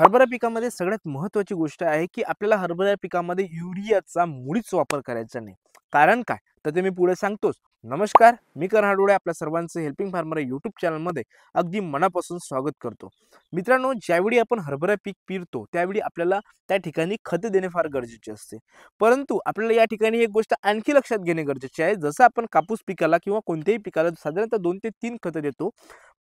हरभरा पिकामध्ये सगळ्यात महत्वाची गोष्ट आहे की आपल्याला हरभरा पिकामध्ये युरियाचा मुळीच वापर करायचा नाही कारण काय तर ते मी पुढे सांगतोच नमस्कार मी कर्नाडोळे आपल्या सर्वांचं हेल्पिंग फार्मर यूट्यूब चॅनलमध्ये अगदी मनापासून स्वागत करतो मित्रांनो ज्यावेळी आपण हरभरा पीक पिरतो त्यावेळी आपल्याला त्या ठिकाणी खत देणे फार गरजेचे असते परंतु आपल्याला या ठिकाणी एक गोष्ट आणखी लक्षात घेणे गरजेचे आहे जसं आपण कापूस पिकाला किंवा कोणत्याही पिकाला साधारणतः दोन ते तीन खतं देतो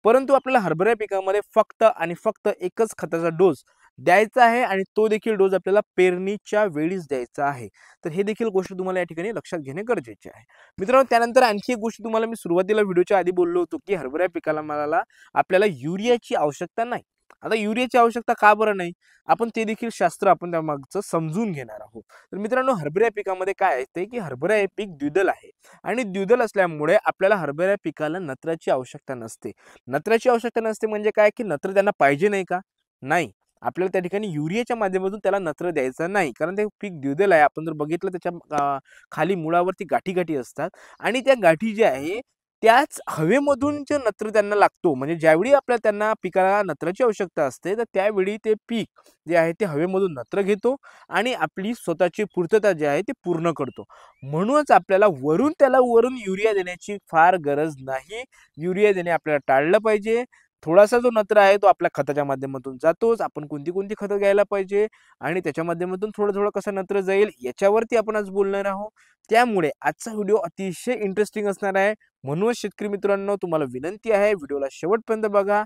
परंतु आपल्याला हरभऱ्या पिकामध्ये फक्त आणि फक्त एकच खताचा डोस द्यायचा आहे आणि तो देखील डोस आपल्याला पेरणीच्या वेळीच द्यायचा आहे तर हे देखील गोष्ट तुम्हाला या ठिकाणी लक्षात घेणे गरजेचे आहे मित्रांनो त्यानंतर आणखी एक गोष्ट तुम्हाला मी सुरुवातीला व्हिडिओच्या आधी बोललो होतो की हरभऱ्या पिकाला मला आपल्याला युरियाची आवश्यकता नाही आता युरियाची आवश्यकता का बरं नाही आपण ते देखील शास्त्र आपण त्यामागचं समजून घेणार आहोत तर मित्रांनो हरभऱ्या पिकामध्ये काय असते की हरभरा हे पीक द्विदल आहे आणि द्विदल असल्यामुळे आपल्याला हरभऱ्या पिकाला नत्राची आवश्यकता नसते नत्राची आवश्यकता नसते म्हणजे काय की नत्र त्यांना पाहिजे नाही का नाही आपल्याला त्या ठिकाणी युरियाच्या माध्यमातून त्याला नत्र द्यायचं नाही कारण ते पीक द्युदल आहे आपण जर बघितलं त्याच्या खाली मुळावरती गाठी गाठी असतात आणि त्या गाठी ज्या आहे त्याच हवेमधून जे नत्र त्यांना लागतो म्हणजे ज्यावेळी आपल्या त्यांना पिकाला नत्राची आवश्यकता असते तर त्यावेळी ते पीक जे आहे ते हवेमधून नत्र घेतो आणि आपली स्वतःची पूर्तता जी आहे ती पूर्ण करतो म्हणूनच आपल्याला वरून त्याला वरून युरिया देण्याची फार गरज नाही युरिया देणे आपल्याला टाळलं पाहिजे थोडासा जो नत्र आहे तो आपल्या खताच्या माध्यमातून जातोच आपण कोणती कोणती खतं घ्यायला पाहिजे आणि त्याच्या माध्यमातून थोडं थोडं कसं नत्र जाईल याच्यावरती आपण आज बोलणार आहोत त्यामुळे आजचा व्हिडिओ अतिशय इंटरेस्टिंग असणार आहे म्हणून शेतकरी मित्रांनो तुम्हाला विनंती आहे व्हिडिओला शेवटपर्यंत बघा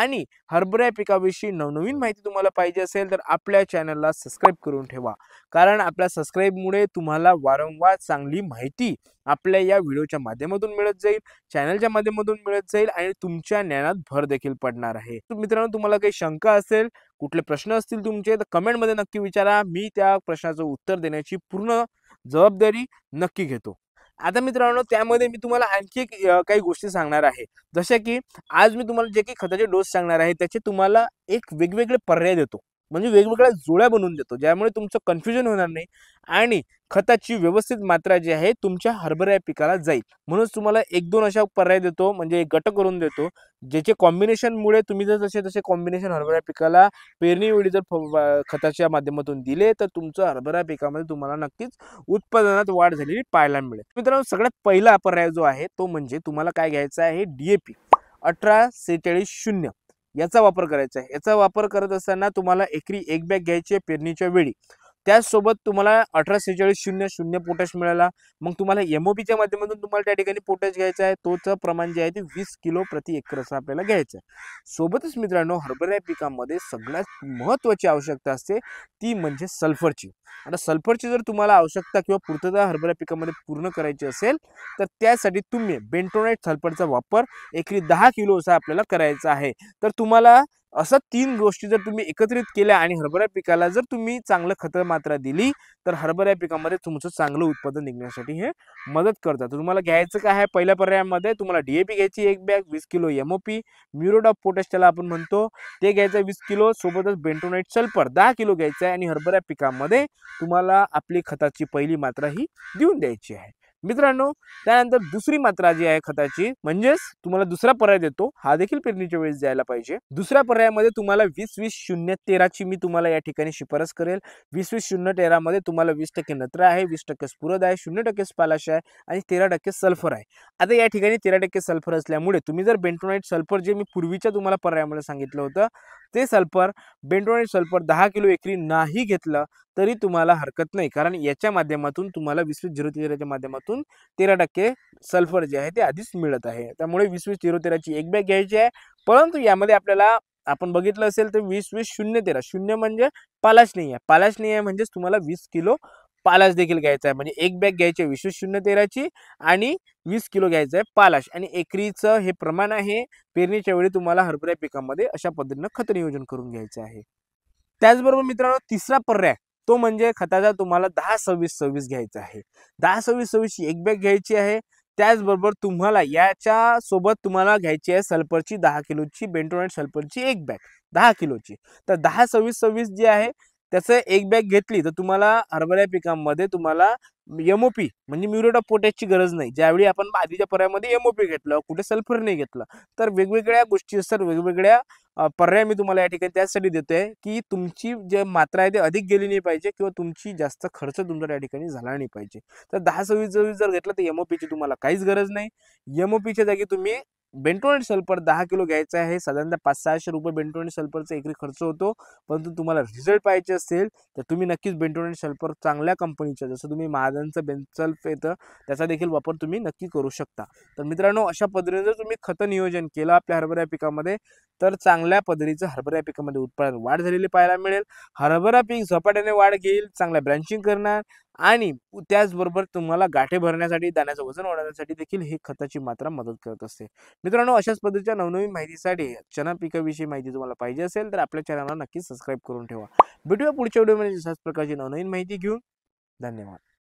आणि हरभरा पिकाविषयी नवनवीन माहिती तुम्हाला पाहिजे असेल तर आपल्या चॅनलला सबस्क्राईब करून ठेवा कारण आपल्या सबस्क्राईबमुळे तुम्हाला वारंवार चांगली माहिती आपल्या या व्हिडिओच्या माध्यमातून मिळत जाईल चॅनलच्या माध्यमातून मिळत जाईल आणि तुमच्या ज्ञानात भर देखील पडणार आहे मित्रांनो तुम्हाला काही शंका असेल कुठले प्रश्न असतील तुमचे तर कमेंटमध्ये नक्की विचारा मी त्या प्रश्नाचं उत्तर देण्याची पूर्ण जबाबदारी नक्की घेतो आता मित्रांनो त्यामध्ये मी तुम्हाला आणखी काही गोष्टी सांगणार आहे जशा की आज मी तुम्हाला जे काही खताचे डोस सांगणार आहे त्याचे तुम्हाला एक वेगवेगळे पर्याय देतो म्हणजे वेगवेगळ्या जोड्या बनवून देतो ज्यामुळे तुमचं कन्फ्युजन होणार नाही आणि खताची व्यवस्थित मात्रा जी आहे तुमच्या हरभरा पिकाला जाईल म्हणून तुम्हाला एक दोन अशा पर्याय देतो म्हणजे गट करून देतो ज्याचे कॉम्बिनेशनमुळे तुम्ही जर जसे तसे कॉम्बिनेशन हरभरा पिकाला पेरणीवेळी जर खताच्या माध्यमातून दिले तर तुमचं हरभरा पिकामध्ये तुम्हाला नक्कीच उत्पादनात वाढ झालेली पाहायला मिळेल मित्रांनो सगळ्यात पहिला पर्याय जो आहे तो म्हणजे तुम्हाला काय घ्यायचा आहे डी पी अठरा सेहेचाळीस शून्य याचा वापर करायचा आहे याचा वापर करत असताना तुम्हाला एकरी एक बॅग घ्यायची आहे पेरणीच्या वेळी त्याचसोबत तुम्हाला अठरा सेहेचाळीस शून्य शून्य पोटॅश मिळाला मग तुम्हाला एमओपीच्या माध्यमातून तुम्हाला त्या ठिकाणी पोटॅश घ्यायचा आहे तोचं प्रमाण जे आहे ते वीस किलो प्रति एकर असं आपल्याला घ्यायचं आहे सोबतच मित्रांनो हरभरा पिकामध्ये सगळ्यात महत्त्वाची आवश्यकता असते ती म्हणजे सल्फरची आता सल्फरची जर तुम्हाला आवश्यकता किंवा पूर्तता हरभरा पिकामध्ये पूर्ण करायची असेल तर त्यासाठी तुम्ही बेंटोनाईट सल्फरचा वापर एकरी दहा किलो असा आपल्याला करायचा आहे तर तुम्हाला असं तीन गोष्टी जर तुम्ही एकत्रित केल्या आणि हरभरा पिकाला जर तुम्ही चांगलं खत मात्रा दिली तर हरभरा पिकामध्ये तुमचं चांगलं उत्पादन निघण्यासाठी हे मदत करतात तुम्हाला घ्यायचं काय आहे पहिल्या पर्यायामध्ये तुम्हाला डी पी घ्यायची एक बॅग वीस kilo MOP muriate of potash त्याला आपण म्हणतो ते घ्यायचं वीस किलो सोबतच बेंटोनाईट सल्फर दहा किलो घ्यायचं आहे आणि हरभरा पिकामध्ये तुम्हाला आपली खताची पहिली मात्रा ही देऊन द्यायची आहे मित्रांनो त्यानंतर दुसरी मात्रा जी आहे खताची म्हणजेच तुम्हाला दुसरा पर्याय देतो हा देखील पेरणीच्या वेळेस द्यायला पाहिजे दुसऱ्या पर्यायामध्ये तुम्हाला वीस वीस शून्य तेराची मी तुम्हाला या ठिकाणी शिफारस करेल वीस वीस शून्य तेरामध्ये तुम्हाला वीस टक्के नत्र आहे वीस टक्के स्फुरद आहे शून्य टक्के स्पालाश आहे आणि तेरा टक्के सल्फर आहे आता या ठिकाणी तेरा टक्के सल्फर असल्यामुळे तुम्ही जर बेंटोनाईट सल्फर जे मी पूर्वीच्या तुम्हाला पर्यायामध्ये सांगितलं होतं ते सल्फर बेंटोनाईट सल्फर दहा किलो एकरी नाही घेतलं तरी तुम्हाला हरकत नाही कारण याच्या माध्यमातून तुम्हाला वीस वीस झिरो तेराच्या माध्यमातून त्यातून तेरा टक्के सल्फर जे आहे ते आधीच मिळत आहे त्यामुळे वीस वीस झिरो तेराची एक बॅग घ्यायची आहे परंतु यामध्ये आपल्याला आपण बघितलं असेल तर वीस वीस शून्य तेरा शून्य म्हणजे पालाश नाही आहे पालाश नाही आहे म्हणजेच तुम्हाला वीस किलो पालाश देखील घ्यायचा आहे म्हणजे एक बॅग घ्यायची आहे वीस शून्य तेराची आणि वीस किलो घ्यायचं आहे पालाश आणि एकरीचं हे प्रमाण आहे पेरणीच्या वेळी तुम्हाला हरभऱ्या पिकामध्ये अशा पद्धतीनं खत नियोजन करून घ्यायचं आहे त्याचबरोबर मित्रांनो तिसरा पर्याय तो म्हणजे खताचा तुम्हाला दहा सव्वीस सव्वीस घ्यायचा आहे दहा सव्वीस सव्वीस एक बॅग घ्यायची आहे त्याचबरोबर तुम्हाला याच्या सोबत तुम्हाला घ्यायची आहे सल्फरची दहा किलोची बेंटोनेट सल्फरची एक बॅग दहा किलोची तर दहा सव्वीस सव्वीस जी आहे त्याचं एक बॅग घेतली तर तुम्हाला हरभऱ्या पिकांमध्ये तुम्हाला एमओपी म्हणजे म्युरेट ऑफ पोटॅशची गरज नाही ज्यावेळी आपण आधीच्या पर्यायामध्ये एमओपी घेतलं कुठे सल्फर नाही घेतलं तर वेगवेगळ्या गोष्टी असतात वेगवेगळ्या पर्याय मी तुम्हाला या ठिकाणी त्यासाठी देतोय की तुमची जे मात्रा आहे ते अधिक गेली नाही पाहिजे किंवा तुमची जास्त खर्च तुमचा या ठिकाणी झाला नाही पाहिजे तर दहा सव्वीस सव्वीस जर घेतलं तर एमओपीची तुम्हाला काहीच गरज नाही एमओपीच्या जागी तुम्ही बेंटोन सल्फर दहा किलो घ्यायचं आहे साधारणतः पाच सहाशे रुपये बेंटोन आणि सल्फरचा एकरी खर्च होतो परंतु तुम्हाला रिझल्ट पाहिजे असेल तर तुम्ही नक्कीच बेंटोन सल्फर चांगल्या कंपनीच्या जसं तुम्ही महाजनचं बेंसल्फ येतं त्याचा देखील वापर तुम्ही नक्की करू शकता तर मित्रांनो अशा पद्धतीने जर तुम्ही खतं नियोजन केलं आपल्या हरभऱ्या पिकामध्ये तर चांगल्या पद्धतीचं हरभऱ्या पिकामध्ये उत्पादन वाढ झालेली पाहायला मिळेल हरभरा पीक झपाट्याने वाढ घेईल चांगल्या ब्रँचिंग करणार आणि त्याचबरोबर तुम्हाला गाठे भरण्यासाठी दाण्याचं वजन वाढवण्यासाठी देखील ही खताची मात्रा मदत करत असते मित्रांनो अशाच पद्धतीच्या नवनवीन माहितीसाठी चना पिकाविषयी माहिती तुम्हाला पाहिजे असेल तर आपल्या चॅनलला नक्की सबस्क्राईब करून ठेवा भेटूया पुढच्या व्हिडिओमध्ये अशाच प्रकारची नवनवीन माहिती घेऊन धन्यवाद